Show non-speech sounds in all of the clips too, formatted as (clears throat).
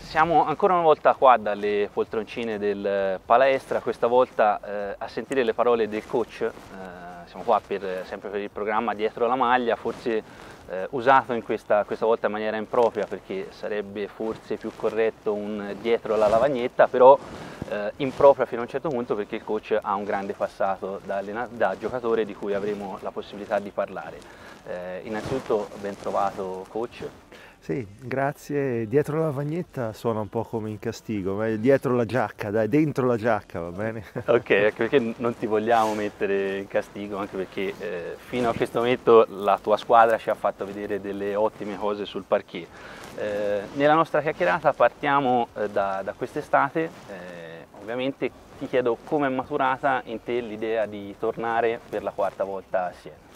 Siamo ancora una volta qua dalle poltroncine del eh, palestra, questa volta eh, a sentire le parole del coach, eh, siamo qua per, sempre per il programma Dietro la maglia, forse eh, usato in questa, questa, volta in maniera impropria perché sarebbe forse più corretto un dietro alla lavagnetta, però eh, impropria fino a un certo punto perché il coach ha un grande passato da, da giocatore di cui avremo la possibilità di parlare. Eh, innanzitutto ben trovato coach, sì, grazie. Dietro la lavagnetta suona un po' come in castigo, ma dietro la giacca, dai, dentro la giacca, va bene? (laughs) Ok, anche ecco perché non ti vogliamo mettere in castigo, anche perché eh, fino a questo momento la tua squadra ci ha fatto vedere delle ottime cose sul parquet. Eh, nella nostra chiacchierata partiamo eh, da, da quest'estate, eh, ovviamente ti chiedo come è maturata in te l'idea di tornare per la quarta volta a Siena.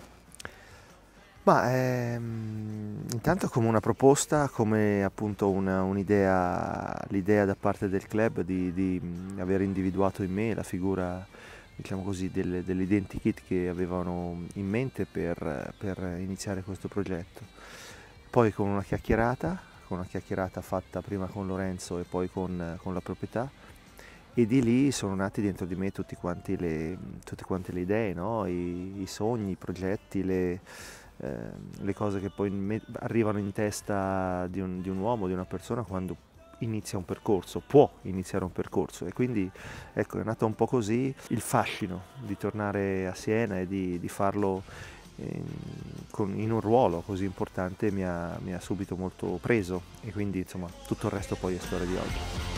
Ma ehm, intanto come una proposta, come appunto una, un'idea, l'idea da parte del club di, di, aver individuato in me la figura, diciamo così, del, dell'identikit che avevano in mente per, per, iniziare questo progetto. Poi con una chiacchierata, con una chiacchierata fatta prima con Lorenzo e poi con, con la proprietà, e di lì sono nati dentro di me quanti le, tutte quante le idee, no? I, I, sogni, i progetti, le Ehm, le cose che poi me- arrivano in testa di un, di un uomo, di una persona quando inizia un percorso, può iniziare un percorso e quindi ecco è nato un po' così il fascino di tornare a Siena e di, di farlo in, con, in, un ruolo così importante mi ha, mi ha subito molto preso e quindi insomma tutto il resto poi è storia di oggi.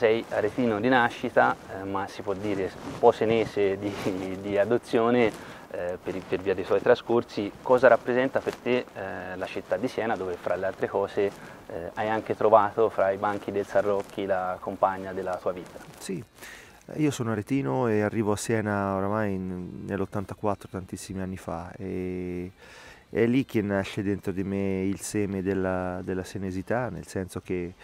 sei aretino di nascita, eh, ma si può dire un po' senese di, (laughs) di adozione eh, per, per, via dei suoi trascorsi, cosa rappresenta per te eh, la città di Siena dove fra le altre cose eh, hai anche trovato fra i banchi del Sarrocchi la compagna della tua vita? Sì. Eh, io sono aretino e arrivo a Siena oramai nell'84, tantissimi anni fa, e è lì che nasce dentro di me il seme della, della senesità, nel senso che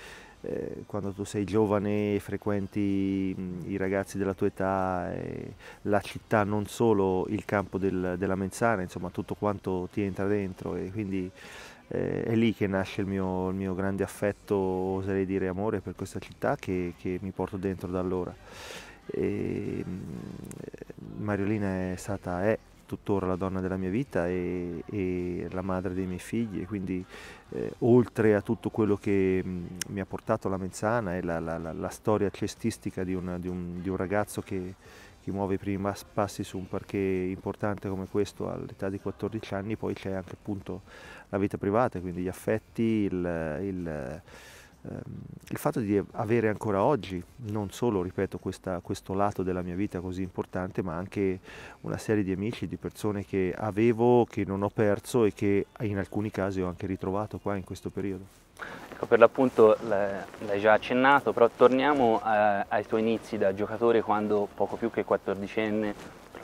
eh, quando tu sei giovane e frequenti mm, i ragazzi della tua età, eh, la città, non solo il campo del, della menzana, insomma tutto quanto ti entra dentro e quindi eh, è lì che nasce il mio, il mio, grande affetto, oserei dire amore per questa città che, che mi porto dentro da allora. E, mm, Mariolina è stata, è tuttora la donna della mia vita e, e la madre dei miei figli e quindi eh, oltre a tutto quello che mh, mm, mi ha portato la Mezzana e la, la, la, la storia cestistica di, una, di, un, di un ragazzo che, chi muove i primi passi su un parquet importante come questo all'età di 14 anni, poi c'è anche appunto la vita privata, quindi gli affetti, il, il Ehm, il fatto di avere ancora oggi non solo, ripeto, questa, questo lato della mia vita così importante, ma anche una serie di amici, di persone che avevo, che non ho perso e che in alcuni casi ho anche ritrovato qua in questo periodo. Ecco, per l'appunto l'hai già accennato, però torniamo a, eh, ai tuoi inizi da giocatore quando poco più che 14enne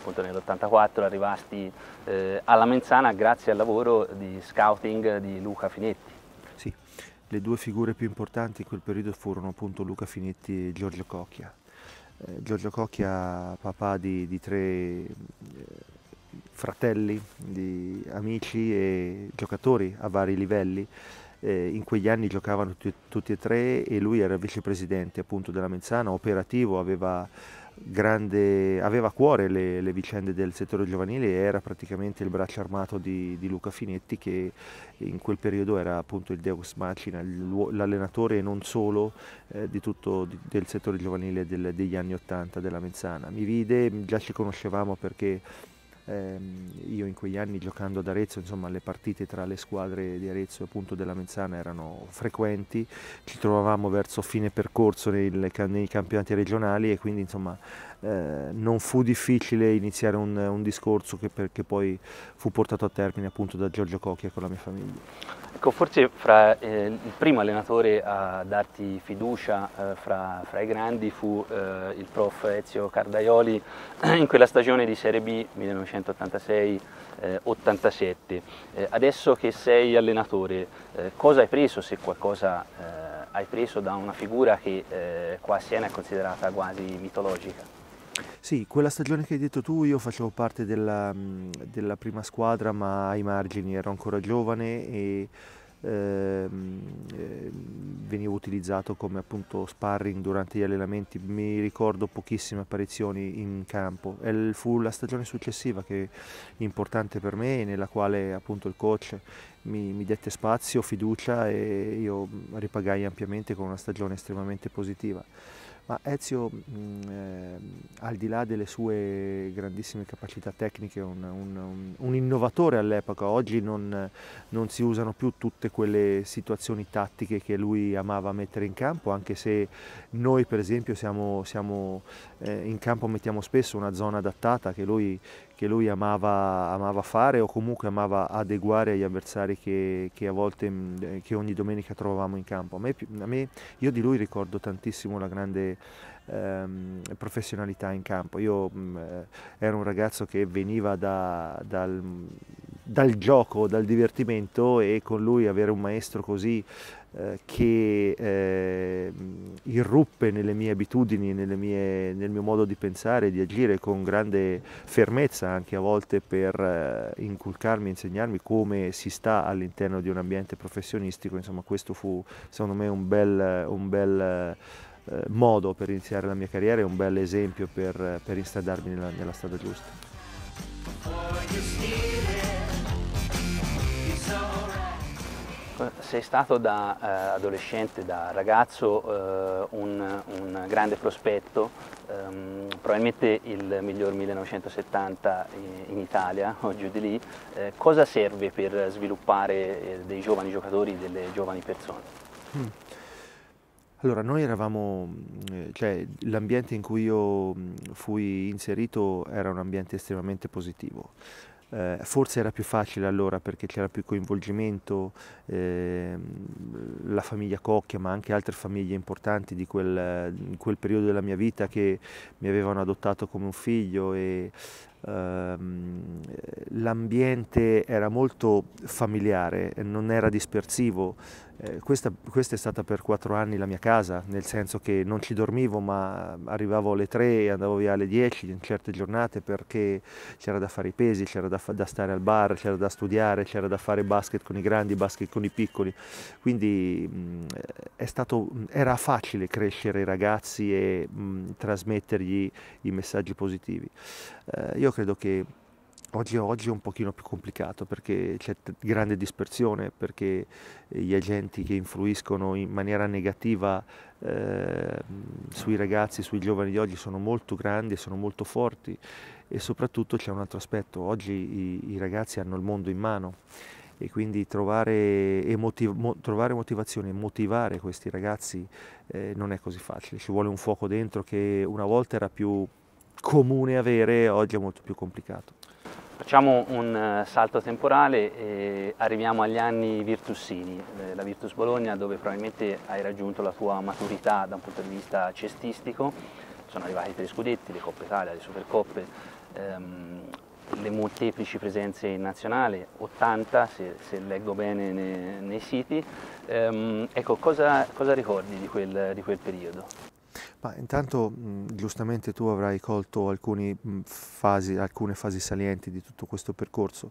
appunto nell'84 arrivasti eh, alla Menzana grazie al lavoro di scouting di Luca Finetti le due figure più importanti in quel periodo furono appunto Luca Finetti e Giorgio Cocchia. Eh, Giorgio Cocchia, papà di, di tre eh, fratelli, di amici e giocatori a vari livelli, eh, in quegli anni giocavano tutti, tutti e tre e lui era vicepresidente appunto della Mezzana, operativo, aveva grande, aveva a cuore le, le, vicende del settore giovanile e era praticamente il braccio armato di, di, Luca Finetti che in quel periodo era appunto il Deus Machina, l'allenatore non solo eh, di tutto di, del settore giovanile del, degli anni 80 della Mezzana. Mi vide, già ci conoscevamo perché Ehm, io in quegli anni giocando ad Arezzo, insomma, le partite tra le squadre di Arezzo e appunto della Mezzana erano frequenti, ci trovavamo verso fine percorso nei, nei campionati regionali e quindi insomma eh, non fu difficile iniziare un, un discorso che, per, che, poi fu portato a termine appunto da Giorgio Cocchia con la mia famiglia. Ecco, forse fra, eh, il primo allenatore a darti fiducia eh, fra, fra, i grandi fu eh, il prof Ezio Cardaioli (clears throat) in quella stagione di Serie B 1986-87. Eh, eh, adesso che sei allenatore, cosa hai preso se qualcosa hai preso da una figura che eh, qua a Siena è considerata quasi mitologica? Sì, quella stagione che hai detto tu io facevo parte della, mm, della prima squadra ma ai margini, ero ancora giovane e ehm, ehm, venivo utilizzato come appunto sparring durante gli allenamenti, mi ricordo pochissime apparizioni in campo e fu la stagione successiva che importante per me nella quale appunto il coach mi, mi dette spazio, fiducia e io ripagai ampiamente con una stagione estremamente positiva. Ma Ezio, mh, mm, eh, al di là delle sue grandissime capacità tecniche, è un, un, un, innovatore all'epoca, oggi non, non, si usano più tutte quelle situazioni tattiche che lui amava mettere in campo, anche se noi per esempio siamo, siamo eh, in campo mettiamo spesso una zona adattata che lui, che lui amava, amava, fare o comunque amava adeguare agli avversari che, che a volte mm, eh, che ogni domenica trovavamo in campo. A me, a me, io di lui ricordo tantissimo la grande ehm, professionalità in campo. Io mh, mm, eh, ero un ragazzo che veniva da, dal, dal gioco, dal divertimento e con lui avere un maestro così eh, che eh, irruppe nelle mie abitudini, nelle mie, nel mio modo di pensare e di agire con grande fermezza anche a volte per eh, inculcarmi, insegnarmi come si sta all'interno di un ambiente professionistico, insomma questo fu secondo me un bel, un bel eh, modo per iniziare la mia carriera e un bel esempio per, per instradarmi nella, nella strada giusta. sei stato da eh, adolescente, da ragazzo, eh, un, un, grande prospetto, ehm, probabilmente il miglior 1970 in, Italia, (laughs) o giù di lì. Eh, cosa serve per sviluppare eh, dei giovani giocatori, delle giovani persone? Mm. Allora, noi eravamo, mm, eh, cioè l'ambiente in cui io mm, fui inserito era un ambiente estremamente positivo. Eh, forse era più facile allora perché c'era più coinvolgimento, eh, la famiglia Cocchia ma anche altre famiglie importanti di quel, quel, periodo della mia vita che mi avevano adottato come un figlio e Ehm, l'ambiente era molto familiare, non era dispersivo. Eh, questa, questa, è stata per quattro anni la mia casa, nel senso che non ci dormivo ma arrivavo alle tre e andavo via alle dieci in certe giornate perché c'era da fare i pesi, c'era da, da stare al bar, c'era da studiare, c'era da fare basket con i grandi, basket con i piccoli. Quindi mm, stato, era facile crescere i ragazzi e mh, mm, trasmettergli i messaggi positivi. Eh, io credo che Oggi, oggi, è un pochino più complicato perché c'è grande dispersione, perché eh, gli agenti che influiscono in maniera negativa eh, sui ragazzi, sui giovani di oggi sono molto grandi e sono molto forti e soprattutto c'è un altro aspetto, oggi i, i ragazzi hanno il mondo in mano e quindi trovare, emotiv- mo- trovare motivazione e motivare questi ragazzi eh, non è così facile, ci vuole un fuoco dentro che una volta era più comune avere oggi è molto più complicato. Facciamo un eh, salto temporale e arriviamo agli anni Virtussini, eh, la Virtus Bologna dove probabilmente hai raggiunto la tua maturità da un punto di vista cestistico, sono arrivati tre scudetti, le Coppe Italia, le Supercoppe, ehm, le molteplici presenze in nazionale, 80 se, se leggo bene nei, nei siti. Ehm, ecco, cosa, cosa ricordi di quel, di quel periodo? Ma intanto mm, giustamente tu avrai colto alcuni, mm, fasi, alcune fasi salienti di tutto questo percorso.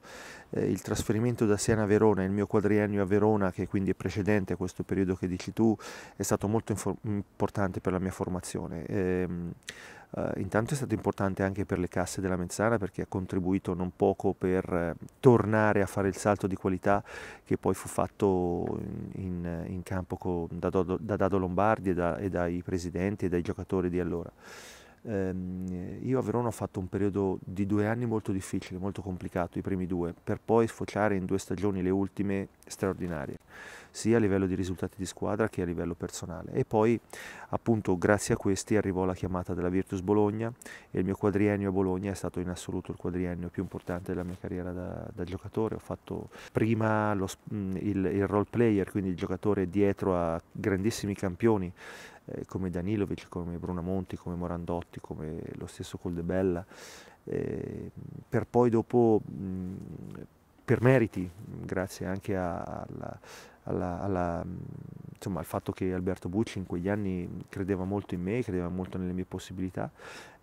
Eh, il trasferimento da Siena a Verona, il mio quadriennio a Verona, che quindi è precedente a questo periodo che dici tu, è stato molto importante per la mia formazione. Eh, eh, intanto è stato importante anche per le casse della Mezzana perché ha contribuito non poco per eh, tornare a fare il salto di qualità che poi fu fatto in, in campo con, da, da, Dado Lombardi e, da, e dai presidenti e dai giocatori di allora. Ehm, io a Verona ho fatto un periodo di due anni molto difficile, molto complicato, i primi due, per poi sfociare in due stagioni, le ultime, straordinarie, sia a livello di risultati di squadra che a livello personale. E poi appunto grazie a questi arrivò la chiamata della Virtus Bologna e il mio quadriennio a Bologna è stato in assoluto il quadriennio più importante della mia carriera da, da giocatore. Ho fatto prima lo, il, il role player, quindi il giocatore dietro a grandissimi campioni eh, come Danilovic, come Monti, come Morandotti, come lo stesso Coldebella, eh, per poi dopo mh, per meriti, grazie anche a, alla, alla, alla insomma, il fatto che Alberto Bucci in quegli anni mm, credeva molto in me, credeva molto nelle mie possibilità.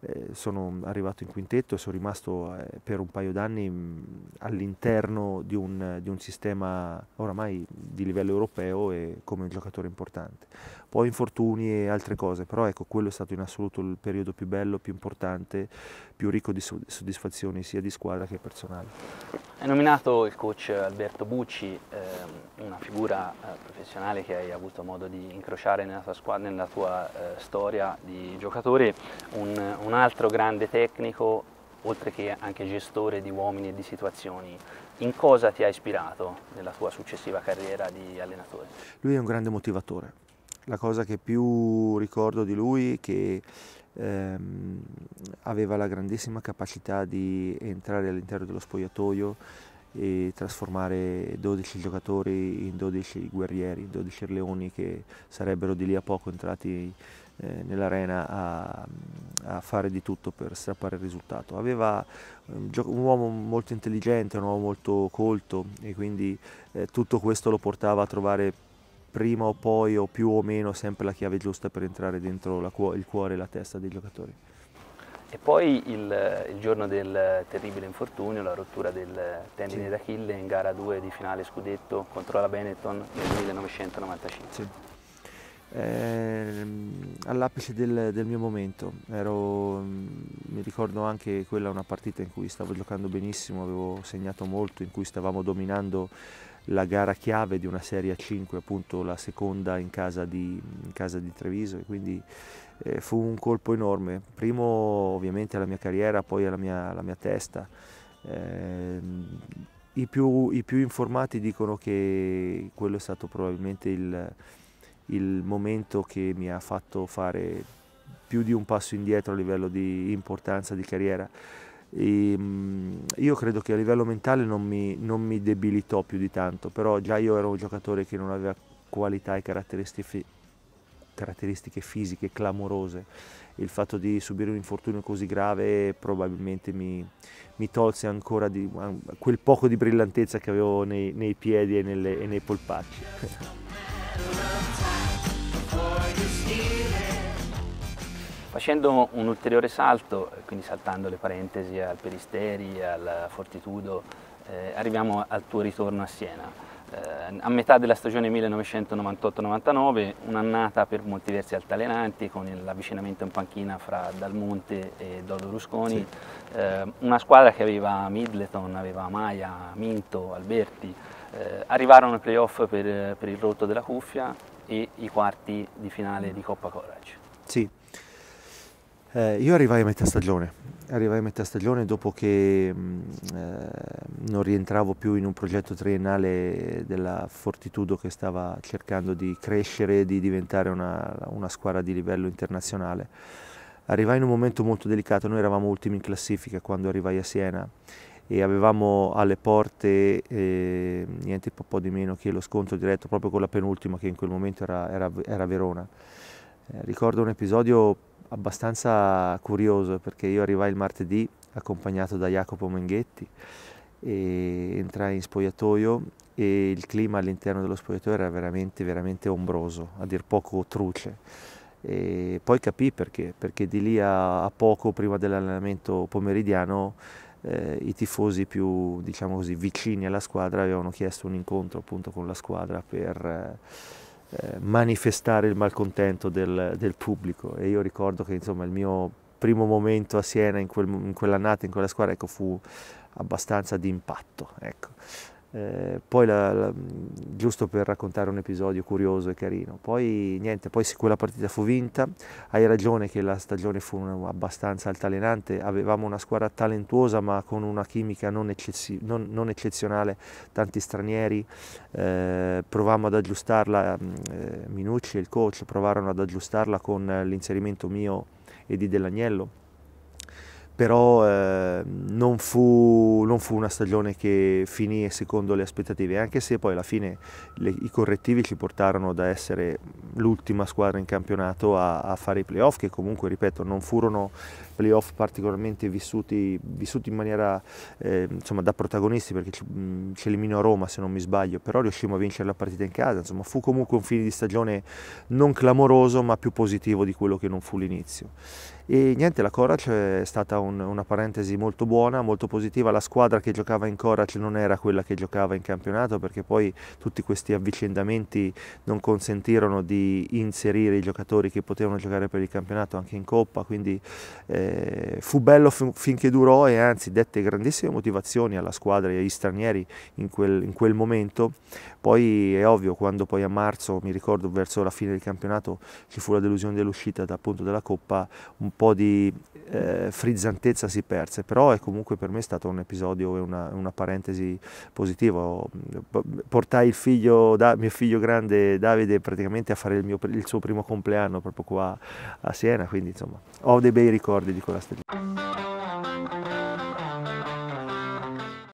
Eh, sono arrivato in quintetto e sono rimasto eh, per un paio d'anni mm, all'interno di un, di un, sistema oramai di livello europeo e come un giocatore importante. Poi infortuni e altre cose, però ecco, quello è stato in assoluto il periodo più bello, più importante, più ricco di soddisfazioni sia di squadra che personale. Hai nominato il coach Alberto Bucci, eh, una figura eh, professionale che hai avuto avuto modo di incrociare nella tua, squadra, nella tua eh, storia di giocatore un, un, altro grande tecnico, oltre che anche gestore di uomini e di situazioni. In cosa ti ha ispirato nella tua successiva carriera di allenatore? Lui è un grande motivatore. La cosa che più ricordo di lui è che ehm, aveva la grandissima capacità di entrare all'interno dello spogliatoio e trasformare 12 giocatori in 12 guerrieri, in 12 leoni che sarebbero di lì a poco entrati eh, nell'arena a, a, fare di tutto per strappare il risultato. Aveva ehm, un uomo molto intelligente, un uomo molto colto e quindi eh, tutto questo lo portava a trovare prima o poi o più o meno sempre la chiave giusta per entrare dentro cuo il cuore e la testa dei giocatori. E poi il, il, giorno del terribile infortunio, la rottura del tendine sì. d'Achille in gara 2 di finale scudetto contro la Benetton nel 1995. Sì. Eh, all'apice del, del, mio momento, Ero, mm, mi ricordo anche quella una partita in cui stavo giocando benissimo, avevo segnato molto, in cui stavamo dominando la gara chiave di una Serie 5, appunto la seconda in casa di, in casa di Treviso e quindi eh, fu un colpo enorme, primo ovviamente alla mia carriera, poi alla mia, alla mia testa. Eh, i, più, i, più, informati dicono che quello è stato probabilmente il, il momento che mi ha fatto fare più di un passo indietro a livello di importanza di carriera. E ehm, io credo che a livello mentale non mi, non mi, debilitò più di tanto, però già io ero un giocatore che non aveva qualità e caratteristiche, caratteristiche fisiche clamorose. Il fatto di subire un infortunio così grave probabilmente mi, mi tolse ancora di, quel poco di brillantezza che avevo nei, nei piedi e, nelle, e nei polpacci. (laughs) Facendo un ulteriore salto, quindi saltando le parentesi al Peristeri, al Fortitudo, eh, arriviamo al tuo ritorno a Siena. Eh, a metà della stagione 1998-99, un'annata per molti versi altalenanti con l'avvicinamento in panchina fra Dalmonte e Dodo Rusconi, sì. eh, una squadra che aveva Middleton, aveva Maia, Minto, Alberti, eh, arrivarono ai playoff per, per, il rotto della cuffia e i quarti di finale di Coppa Courage. Sì. Eh, io arrivai a metà stagione, arrivai a metà stagione dopo che mm, eh, non rientravo più in un progetto triennale della Fortitudo che stava cercando di crescere, e di diventare una, una squadra di livello internazionale. Arrivai in un momento molto delicato, noi eravamo ultimi in classifica quando arrivai a Siena e avevamo alle porte eh, niente po', po' di meno che lo scontro diretto proprio con la penultima che in quel momento era, era, era Verona. Eh, ricordo un episodio abbastanza curioso perché io arrivai il martedì accompagnato da Jacopo Menghetti e entrai in spogliatoio e il clima all'interno dello spogliatoio era veramente veramente ombroso, a dir poco truce. E poi capì perché, perché di lì a, a poco prima dell'allenamento pomeridiano eh, i tifosi più diciamo così, vicini alla squadra avevano chiesto un incontro appunto con la squadra per eh, eh, manifestare il malcontento del, del, pubblico e io ricordo che insomma, il mio primo momento a Siena in, quel, in quell'annata, in quella squadra, ecco, fu abbastanza di impatto. Ecco. Eh, poi la, la, giusto per raccontare un episodio curioso e carino poi niente poi se quella partita fu vinta hai ragione che la stagione fu una, abbastanza altalenante avevamo una squadra talentuosa ma con una chimica non, eccezio, non, non eccezionale tanti stranieri eh, provavamo ad aggiustarla mm, eh, Minucci e il coach provarono ad aggiustarla con l'inserimento mio e di Dell'Agnello però eh, non, fu, non, fu, una stagione che finì secondo le aspettative, anche se poi alla fine le, i correttivi ci portarono da essere l'ultima squadra in campionato a, a fare i playoff, che comunque, ripeto, non furono playoff particolarmente vissuti, vissuti in maniera eh, insomma, da protagonisti perché ci, mh, mm, ci elimino a Roma se non mi sbaglio, però riuscimmo a vincere la partita in casa, insomma fu comunque un fine di stagione non clamoroso ma più positivo di quello che non fu l'inizio. E niente, la Corac è stata un, una parentesi molto buona, molto positiva, la squadra che giocava in Corac non era quella che giocava in campionato perché poi tutti questi avvicendamenti non consentirono di inserire i giocatori che potevano giocare per il campionato anche in Coppa, quindi eh, fu bello fin finché durò e anzi dette grandissime motivazioni alla squadra e agli stranieri in quel, in quel, momento. Poi è ovvio, quando poi a marzo, mi ricordo verso la fine del campionato, ci fu la delusione dell'uscita appunto della Coppa, un po' di eh, frizzantezza si perse, però è comunque per me stato un episodio e una, una, parentesi positiva. Portai il figlio, da, mio figlio grande Davide praticamente a fare il, mio, il, suo primo compleanno proprio qua a Siena, quindi insomma ho dei bei ricordi di quella stagione.